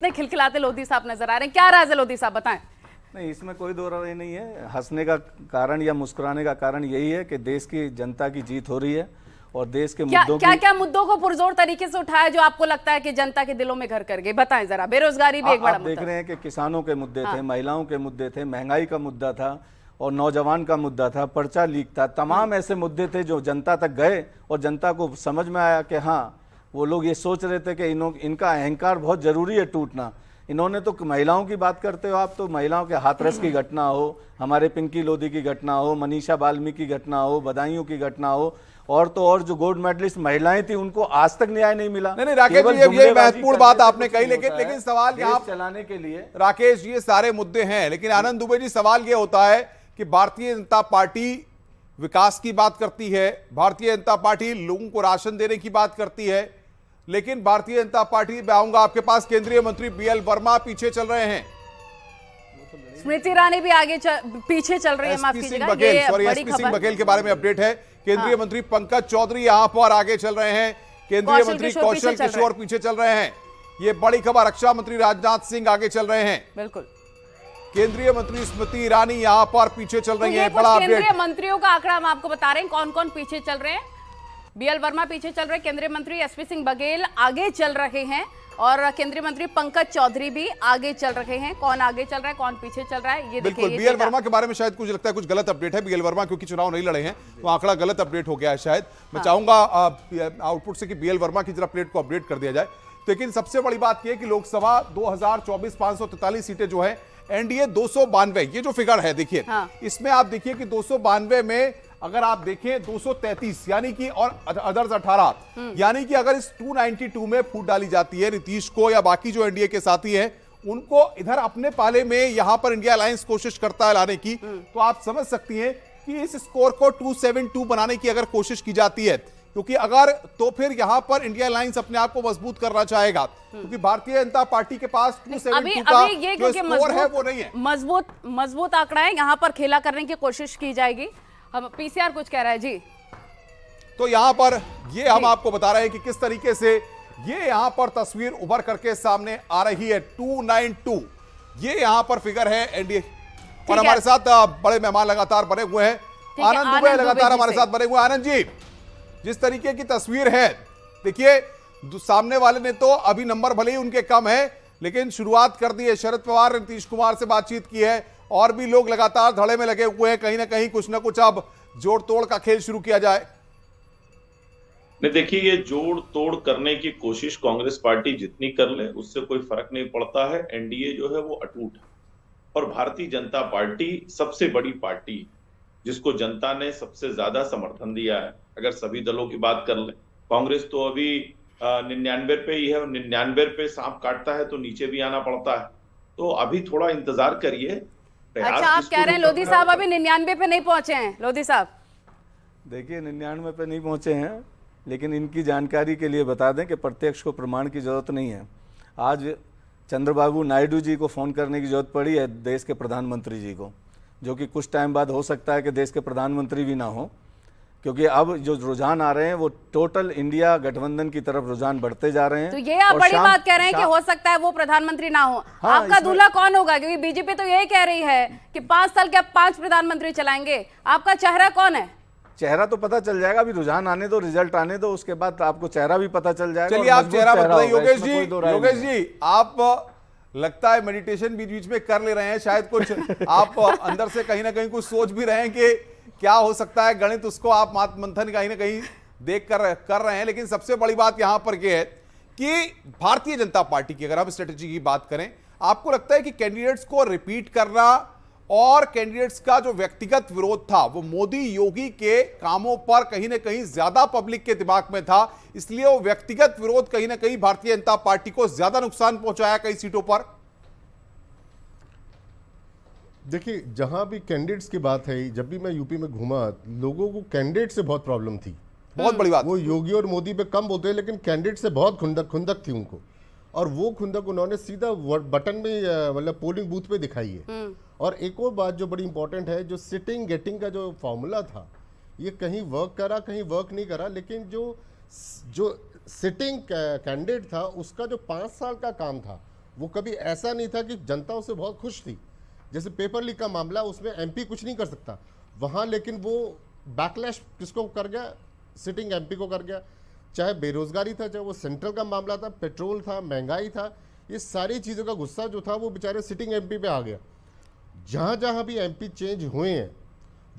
इतने खिलखिलाते लोधी साहब नजर आ रहे हैं क्या राज है लोधी साहब बताएं नहीं इसमें कोई दो राय नहीं है हंसने का कारण या मुस्कुराने का कारण यही है कि देश की जनता की जीत हो रही है और देश के क्या मुद्दों क्या क्या मुद्दों को पुरजोर तरीके से उठाया जो आपको लगता है कि जनता के दिलों में घर कर गए बताएं जरा बेरोजगारी भी आ, एक बड़ा देख रहे हैं कि किसानों के मुद्दे हाँ। थे महिलाओं के मुद्दे थे महंगाई का मुद्दा था और नौजवान का मुद्दा था पर्चा लीक था तमाम हाँ। ऐसे मुद्दे थे जो जनता तक गए और जनता को समझ में आया कि हाँ वो लोग ये सोच रहे थे कि इन इनका अहंकार बहुत ज़रूरी है टूटना इन्होंने तो महिलाओं की बात करते हो आप तो महिलाओं के हाथरस की घटना हो हमारे पिंकी लोधी की घटना हो मनीषा बाल्मीकि की घटना हो बदायूं की घटना हो और तो और जो गोल्ड मेडलिस्ट महिलाएं थी उनको आज तक न्याय नहीं मिला नहीं नहीं राकेश जी ये महत्वपूर्ण बात आपने कही लेकिन लेकिन सवाल यहाँ चलाने के लिए राकेश ये सारे मुद्दे हैं लेकिन आनंद दुबे जी सवाल ये होता है कि भारतीय जनता पार्टी विकास की बात करती है भारतीय जनता पार्टी लोगों को राशन देने की बात करती है लेकिन भारतीय जनता पार्टी में आऊंगा आपके पास केंद्रीय मंत्री बी एल वर्मा पीछे चल रहे हैं स्मृति ईरानी भी आगे चल, पीछे चल रही है माफ बघेल सॉरी एसपी सिंह बघेल के बारे में अपडेट है केंद्रीय हाँ। मंत्री पंकज चौधरी यहां पर आगे चल रहे हैं केंद्रीय मंत्री कौशल किशोर पीछे चल रहे हैं ये बड़ी खबर रक्षा मंत्री राजनाथ सिंह आगे चल रहे हैं बिल्कुल केंद्रीय मंत्री स्मृति ईरानी यहाँ पर पीछे चल तो रही है बड़ा अपडेट मंत्रियों का आंकड़ा हम आपको बता रहे हैं कौन कौन पीछे चल रहे हैं बीएल वर्मा पीछे चल रहे केंद्रीय मंत्री एसपी सिंह बघेल आगे चल रहे हैं और केंद्रीय मंत्री पंकज चौधरी भी आगे चल रहे हैं कौन आगे चल रहा है कौन पीछे चल रहा है ये बिल्कुल बीएल वर्मा के बारे में शायद कुछ लगता है कुछ गलत अपडेट है बीएल वर्मा क्योंकि चुनाव नहीं लड़े हैं तो आंकड़ा गलत अपडेट हो गया है शायद मैं हाँ। चाहूंगा आउटपुट से कि बीएल वर्मा की जरा प्लेट को अपडेट कर दिया जाए तो लेकिन सबसे बड़ी बात यह कि लोकसभा दो हजार सीटें जो है एनडीए दो सौ बानवे ये जो फिगर है देखिए हाँ। इसमें आप देखिए कि दो सौ बानवे में अगर आप देखें 233 यानी कि और अदर्स 18 हम्म। यानी कि अगर इस 292 में फूट डाली जाती है नीतीश को या बाकी जो एनडीए के साथी हैं उनको इधर अपने पाले में यहां पर इंडिया अलायंस कोशिश करता है लाने की हम्म। तो आप समझ सकती हैं कि इस स्कोर को 272 बनाने की अगर कोशिश की जाती है क्योंकि अगर तो फिर यहाँ पर इंडिया लाइन्स अपने आप को मजबूत करना चाहेगा क्योंकि भारतीय जनता पार्टी के पास टू सेवन है वो नहीं है मजबूत मजबूत आंकड़ा है यहाँ पर खेला करने की कोशिश की जाएगी हम पीसीआर कुछ कह रहा है जी तो यहाँ पर ये हम आपको बता रहे हैं कि किस तरीके से ये यहाँ पर तस्वीर उभर करके सामने आ रही है 292 ये यहाँ पर फिगर है एनडीए और हमारे साथ बड़े मेहमान लगातार बने हुए हैं आनंद दुबे लगातार हमारे साथ बने हुए आनंद जी जिस तरीके की तस्वीर है देखिए सामने वाले ने तो अभी नंबर भले ही उनके कम है लेकिन शुरुआत कर दी है शरद पवार नीतीश कुमार से बातचीत की है और भी लोग लगातार धड़े में लगे हुए हैं कहीं ना कहीं कुछ ना कुछ अब जोड़ तोड़ का खेल शुरू किया जाए नहीं देखिए ये जोड़ तोड़ करने की कोशिश कांग्रेस पार्टी जितनी कर ले उससे कोई फर्क नहीं पड़ता है एनडीए जो है वो अटूट है और भारतीय जनता पार्टी सबसे बड़ी पार्टी जिसको जनता ने सबसे ज्यादा समर्थन दिया है अगर सभी दलों की बात कर ले कांग्रेस तो अभी निन्यानवे पे ही है निन्यानवे पे सांप काटता है तो नीचे भी आना पड़ता है तो अभी थोड़ा इंतजार करिए अच्छा आप कह रहे हैं लोधी साहब अभी निन्यानवे पे नहीं पहुंचे हैं लोधी साहब देखिए निन्यानवे पे नहीं पहुंचे हैं लेकिन इनकी जानकारी के लिए बता दें कि प्रत्यक्ष को प्रमाण की जरूरत नहीं है आज चंद्रबाबू नायडू जी को फ़ोन करने की जरूरत पड़ी है देश के प्रधानमंत्री जी को जो कि कुछ टाइम बाद हो सकता है कि देश के प्रधानमंत्री भी ना हों क्योंकि अब जो रुझान आ रहे हैं वो टोटल इंडिया गठबंधन की तरफ रुझान बढ़ते जा रहे हैं तो ये आप बड़ी बात कह रहे हैं कि हो सकता है वो प्रधानमंत्री ना हो हाँ, आपका दूल्हा कौन होगा क्योंकि बीजेपी तो यही कह रही है कि पांच साल के पांच प्रधानमंत्री चलाएंगे आपका चेहरा कौन है चेहरा तो पता चल जाएगा अभी रुझान आने दो रिजल्ट आने दो उसके बाद आपको चेहरा भी पता चल जाएगा चलिए आप चेहरा बताइए योगेश जी योगेश जी आप लगता है मेडिटेशन बीच बीच में कर ले रहे हैं शायद कुछ आप अंदर से कहीं ना कहीं कुछ सोच भी रहे हैं कि क्या हो सकता है गणित उसको आप मंथन कहीं ना कहीं देख कर कर रहे हैं लेकिन सबसे बड़ी बात यहां पर यह है कि भारतीय जनता पार्टी की अगर हम स्ट्रेटेजी की बात करें आपको लगता है कि कैंडिडेट्स को रिपीट करना और कैंडिडेट्स का जो व्यक्तिगत विरोध था वो मोदी योगी के कामों पर कहीं ना कहीं ज्यादा पब्लिक के दिमाग में था इसलिए वो व्यक्तिगत विरोध कहीं ना कहीं भारतीय जनता पार्टी को ज्यादा नुकसान पहुंचाया कई सीटों पर देखिए जहाँ भी कैंडिडेट्स की बात है जब भी मैं यूपी में घूमा लोगों को कैंडिडेट से बहुत प्रॉब्लम थी बहुत बड़ी बात वो योगी और मोदी पे कम बोलते हैं लेकिन कैंडिडेट से बहुत खुंदक खुंदक थी उनको और वो खुंदक उन्होंने सीधा बटन में मतलब पोलिंग बूथ पे दिखाई है हम्म। और एक और बात जो बड़ी इंपॉर्टेंट है जो सिटिंग गेटिंग का जो फॉर्मूला था ये कहीं वर्क करा कहीं वर्क नहीं करा लेकिन जो जो सिटिंग कैंडिडेट था उसका जो पाँच साल का काम था वो कभी ऐसा नहीं था कि जनता उसे बहुत खुश थी जैसे पेपर लीक का मामला उसमें एमपी कुछ नहीं कर सकता वहाँ लेकिन वो बैकलैश किसको कर गया सिटिंग एमपी को कर गया चाहे बेरोजगारी था चाहे वो सेंट्रल का मामला था पेट्रोल था महंगाई था ये सारी चीज़ों का गुस्सा जो था वो बेचारे सिटिंग एमपी पे आ गया जहां जहां भी एमपी चेंज हुए हैं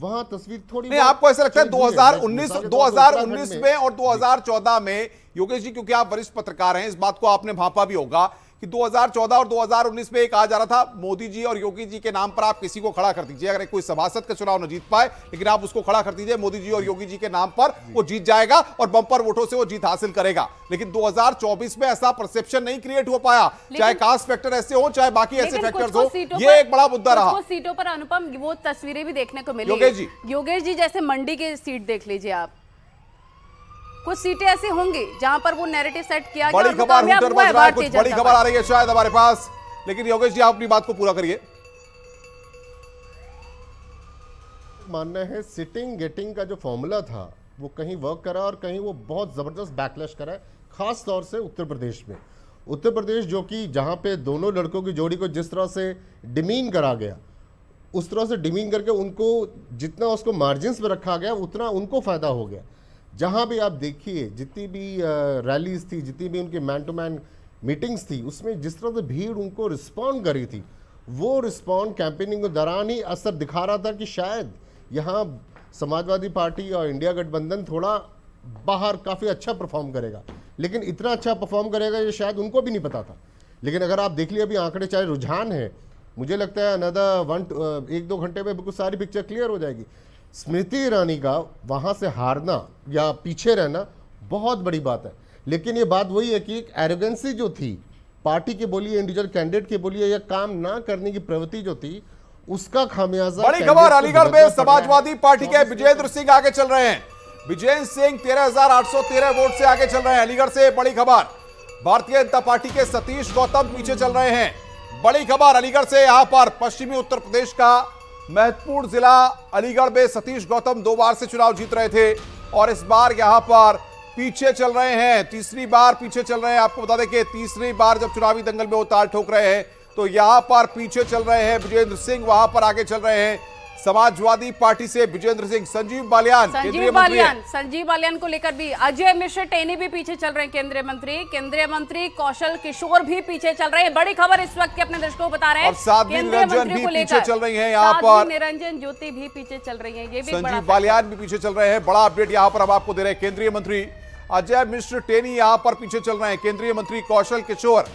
वहां तस्वीर थोड़ी नहीं आपको ऐसा लगता है 2019 2019 में और 2014 में योगेश जी क्योंकि आप वरिष्ठ पत्रकार हैं इस बात को आपने भापा भी होगा कि 2014 और 2019 में एक आ जा रहा था मोदी जी और योगी जी के नाम पर आप किसी को खड़ा कर दीजिए अगर कोई सभासद का चुनाव न जीत पाए लेकिन आप उसको खड़ा कर दीजिए मोदी जी और योगी जी के नाम पर वो जीत जाएगा और बंपर वोटों से वो जीत हासिल करेगा लेकिन 2024 में ऐसा परसेप्शन नहीं क्रिएट हो पाया चाहे कास्ट फैक्टर ऐसे हो चाहे बाकी ऐसे फैक्टर्स हो ये एक बड़ा मुद्दा रहा सीटों पर अनुपम वो तस्वीरें भी देखने को मिली योगेश जी योगेश जी जैसे मंडी की सीट देख लीजिए आप कुछ सीटें ऐसी होंगी जहां पर वो नैरेटिव सेट किया बड़ी खबर कुछ बड़ी खबर आ रही है शायद हमारे पास लेकिन योगेश जी आप अपनी बात को पूरा करिए मानना है सिटिंग गेटिंग का जो फॉर्मूला था वो कहीं वर्क करा और कहीं वो बहुत ज़बरदस्त बैकलैश करा है खास तौर से उत्तर प्रदेश में उत्तर प्रदेश जो कि जहां पे दोनों लड़कों की जोड़ी को जिस तरह से डिमीन करा गया उस तरह से डिमीन करके उनको जितना उसको मार्जिन में रखा गया उतना उनको फ़ायदा हो गया जहाँ भी आप देखिए जितनी भी रैलीज थी जितनी भी उनकी मैन टू मैन मीटिंग्स थी उसमें जिस तरह से भीड़ उनको रिस्पॉन्ड करी थी वो रिस्पॉन्ड कैंपेनिंग के दौरान ही असर दिखा रहा था कि शायद यहाँ समाजवादी पार्टी और इंडिया गठबंधन थोड़ा बाहर काफ़ी अच्छा परफॉर्म करेगा लेकिन इतना अच्छा परफॉर्म करेगा ये शायद उनको भी नहीं पता था लेकिन अगर आप देख लिए अभी आंकड़े चाहे रुझान है मुझे लगता है अनदर वन एक दो घंटे में बिल्कुल सारी पिक्चर क्लियर हो जाएगी स्मृति ईरानी का वहाँ से हारना या पीछे रहना बहुत बड़ी बात है लेकिन ये बात वही है कि एक एरोगेंसी जो थी पार्टी के बोलिए इंडिविजुअल कैंडिडेट के बोलिए या काम ना करने की प्रवृत्ति जो थी उसका खामियाजा बड़ी खबर अलीगढ़ में समाजवादी पार्टी के विजेंद्र सिंह आगे चल रहे हैं विजेंद्र सिंह तेरह वोट से आगे चल रहे हैं अलीगढ़ से बड़ी खबर भारतीय जनता पार्टी के सतीश गौतम पीछे चल रहे हैं बड़ी खबर अलीगढ़ से यहां पर पश्चिमी उत्तर प्रदेश का महत्वपूर्ण जिला अलीगढ़ में सतीश गौतम दो बार से चुनाव जीत रहे थे और इस बार यहां पर पीछे चल रहे हैं तीसरी बार पीछे चल रहे हैं आपको बता दें कि तीसरी बार जब चुनावी दंगल में उतार ठोक रहे हैं तो यहां पर पीछे चल रहे हैं विजेंद्र सिंह वहां पर आगे चल रहे हैं समाजवादी पार्टी से विजेंद्र सिंह संजीव बालियान संजीव बालियान संजीव बालियान को लेकर भी अजय मिश्र टेनी भी पीछे चल रहे हैं केंद्रीय मंत्री केंद्रीय मंत्री कौशल किशोर भी पीछे चल रहे हैं बड़ी खबर इस वक्त के अपने दर्शकों को बता रहे हैं साधवी निरंजन भी पीछे चल रही है यहाँ पर निरंजन ज्योति भी पीछे चल रही है ये भी संजीव बालियान भी पीछे चल रहे हैं बड़ा अपडेट यहाँ पर हम आपको दे रहे हैं केंद्रीय मंत्री अजय मिश्र टेनी यहाँ पर पीछे चल रहे हैं केंद्रीय मंत्री कौशल किशोर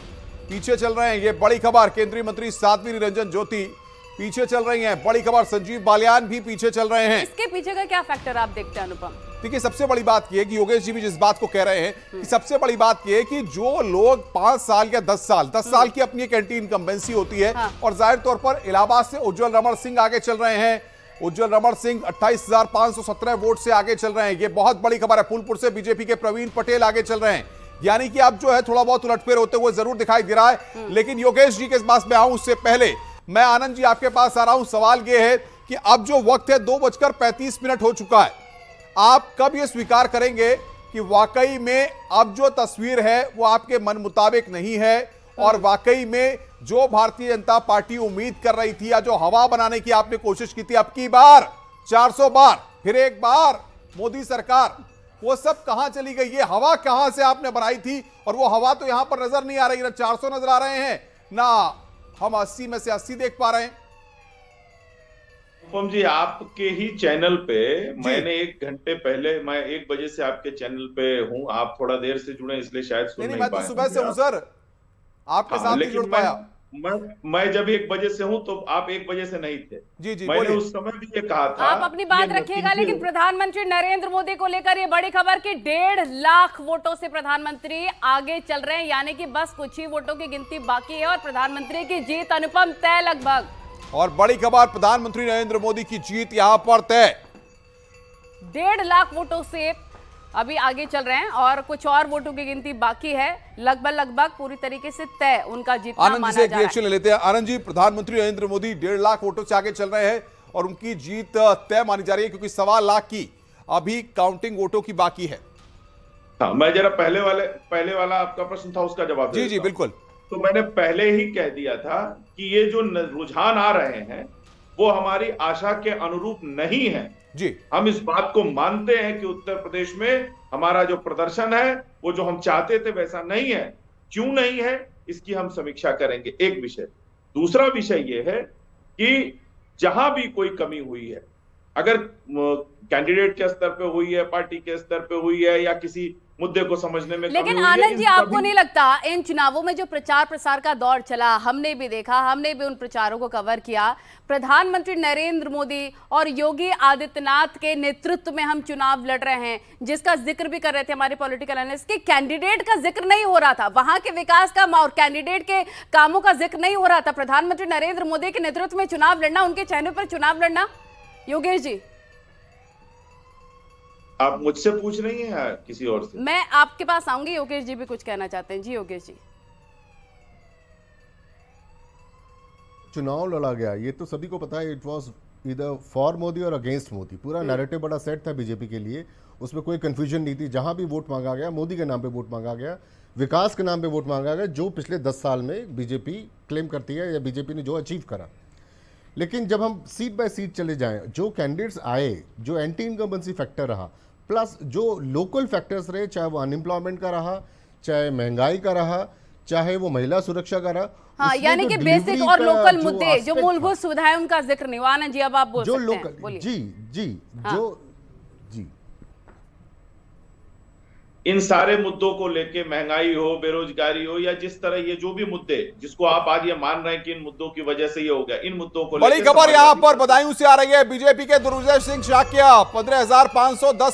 पीछे चल रहे हैं ये बड़ी खबर केंद्रीय मंत्री साध्वी निरंजन ज्योति पीछे चल रही हैं बड़ी खबर संजीव बालियान भी पीछे चल रहे हैं इसके पीछे का क्या फैक्टर आप देखते हैं अनुपम देखिए सबसे बड़ी बात यह कि योगेश जी भी जिस बात को कह रहे हैं कि हम्म। सबसे बड़ी बात यह है कि जो लोग पांच साल या दस साल दस साल हम्म। की अपनी कैंटीन कंबेंसी होती है हाँ। और जाहिर तौर पर इलाहाबाद से उज्जवल रमन सिंह आगे चल रहे हैं उज्जवल रमन सिंह 28,517 वोट से आगे चल रहे हैं ये बहुत बड़ी खबर है फूलपुर से बीजेपी के प्रवीण पटेल आगे चल रहे हैं यानी कि आप जो है थोड़ा बहुत उलटफेर होते हुए जरूर दिखाई दे रहा है हम्म। लेकिन योगेश जी के पास में आऊं उससे पहले मैं आनंद जी आपके पास आ रहा हूं सवाल यह है कि अब जो वक्त है दो बजकर पैंतीस मिनट हो चुका है आप कब यह स्वीकार करेंगे कि वाकई में अब जो तस्वीर है वो आपके मन मुताबिक नहीं है और वाकई में जो भारतीय जनता पार्टी उम्मीद कर रही थी या जो हवा बनाने की आपने कोशिश की थी अब की बार 400 बार फिर एक बार मोदी सरकार वो सब कहां चली गई ये हवा कहां से आपने बनाई थी और वो हवा तो यहां पर नजर नहीं आ रही ना 400 नजर आ रहे हैं ना हम 80 में से 80 देख पा रहे हैं अनुपम जी आपके ही चैनल पे मैंने एक घंटे पहले मैं एक बजे से आपके चैनल पे हूँ आप थोड़ा देर से जुड़े इसलिए शायद सुन नहीं, नहीं, मैं तो सुबह से हूँ सर आपके हाँ, साथ जुड़ पाया मैं मैं जब एक बजे से हूँ तो आप एक बजे से नहीं थे जी जी मैंने उस समय भी ये कहा था आप अपनी बात रखिएगा लेकिन प्रधानमंत्री नरेंद्र मोदी को लेकर ये बड़ी खबर कि डेढ़ लाख वोटों से प्रधानमंत्री आगे चल रहे हैं यानी कि बस कुछ ही वोटों की गिनती बाकी है और प्रधानमंत्री की जीत अनुपम तय लगभग और बड़ी खबर प्रधानमंत्री नरेंद्र मोदी की जीत यहाँ पर तय डेढ़ लाख वोटों से अभी आगे चल रहे हैं और कुछ और वोटों की गिनती बाकी है लगभग लगभग पूरी तरीके से तय उनका जीत आनंद जी से एक रिएक्शन ले लेते हैं आनंद जी प्रधानमंत्री नरेंद्र मोदी डेढ़ लाख वोटों से आगे चल रहे हैं और उनकी जीत तय मानी जा रही है क्योंकि सवा लाख की अभी काउंटिंग वोटों की बाकी है हाँ मैं जरा पहले वाले पहले वाला आपका प्रश्न था उसका जवाब जी जी बिल्कुल तो मैंने पहले ही कह दिया था कि ये जो रुझान आ रहे हैं वो हमारी आशा के अनुरूप नहीं है जी हम इस बात को मानते हैं कि उत्तर प्रदेश में हमारा जो प्रदर्शन है वो जो हम चाहते थे वैसा नहीं है क्यों नहीं है इसकी हम समीक्षा करेंगे एक विषय दूसरा विषय यह है कि जहां भी कोई कमी हुई है अगर कैंडिडेट के स्तर पे हुई है पार्टी के स्तर पे हुई है या किसी मुद्दे को समझने में लेकिन आनंद जी आपको नहीं लगता इन चुनावों में जो प्रचार प्रसार का दौर चला हमने भी देखा हमने भी उन प्रचारों को कवर किया प्रधानमंत्री नरेंद्र मोदी और योगी आदित्यनाथ के नेतृत्व में हम चुनाव लड़ रहे हैं जिसका जिक्र भी कर रहे थे हमारे पॉलिटिकल एनलिस्ट के कैंडिडेट का जिक्र नहीं हो रहा था वहां के विकास का और कैंडिडेट के कामों का जिक्र नहीं हो रहा था प्रधानमंत्री नरेंद्र मोदी के नेतृत्व में चुनाव लड़ना उनके चेहरे पर चुनाव लड़ना योगेश जी आप मुझसे पूछ रही हैं या किसी और से मैं आपके पास आऊंगी योगेश जी भी कुछ कहना चाहते हैं जी योगेश जी चुनाव लड़ा गया ये तो सभी को पता है it was either for Modi और अगेंस्ट मोदी पूरा नैरेटिव हम्म। बड़ा सेट था बीजेपी के लिए उसमें कोई कंफ्यूजन नहीं थी जहां भी वोट मांगा गया मोदी के नाम पे वोट मांगा गया विकास के नाम पे वोट मांगा गया जो पिछले दस साल में बीजेपी क्लेम करती है या बीजेपी ने जो अचीव करा लेकिन जब हम सीट बाय सीट चले जाएं जो कैंडिडेट्स आए जो एंटी इनकम्बेंसी फैक्टर रहा प्लस जो लोकल फैक्टर्स रहे चाहे वो अनएम्प्लॉयमेंट का रहा चाहे महंगाई का रहा चाहे वो महिला सुरक्षा का रहा हाँ यानी कि बेसिक और लोकल मुद्दे जो मूलभूत सुविधाएं उनका जिक्र नहीं आनंद जी अब आप बोल जो सकते लोकल हैं, जी जी हाँ. जो इन सारे मुद्दों को लेके महंगाई हो बेरोजगारी हो या जिस तरह ये जो भी मुद्दे जिसको आप आज ये मान रहे हैं कि इन मुद्दों की वजह से ये हो गया इन मुद्दों को बड़ी खबर यहाँ पर बदायूं से आ रही है बीजेपी के दुर्विजय सिंह शाकिया पंद्रह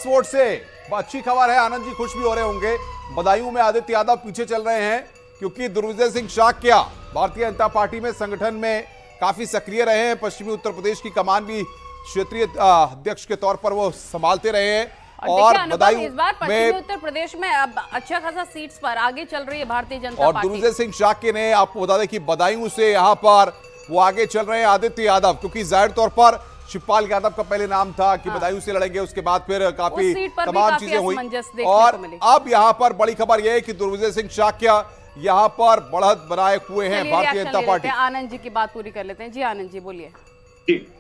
वोट से अच्छी खबर है आनंद जी खुश भी हो रहे होंगे बदायूं में आदित्य यादव पीछे चल रहे हैं क्योंकि दुर्विजय सिंह शाकिया भारतीय जनता पार्टी में संगठन में काफी सक्रिय रहे हैं पश्चिमी उत्तर प्रदेश की कमान भी क्षेत्रीय अध्यक्ष के तौर पर वो संभालते रहे हैं और बधाई इस बार पश्चिमी उत्तर प्रदेश में अब अच्छा खासा सीट्स पर आगे चल रही है भारतीय जनता और दुर्जय सिंह शाक्य ने आपको बता दें कि बधाई से यहाँ पर वो आगे चल रहे हैं आदित्य यादव क्योंकि जाहिर तौर पर शिवपाल यादव का पहले नाम था कि हाँ। बदायूं से लड़ेंगे उसके बाद फिर काफी तमाम चीजें हुई और अब यहाँ पर बड़ी खबर यह है कि दुर्विजय सिंह शाक्य यहाँ पर बढ़त बनाए हुए हैं भारतीय जनता पार्टी आनंद जी की बात पूरी कर लेते हैं जी आनंद जी बोलिए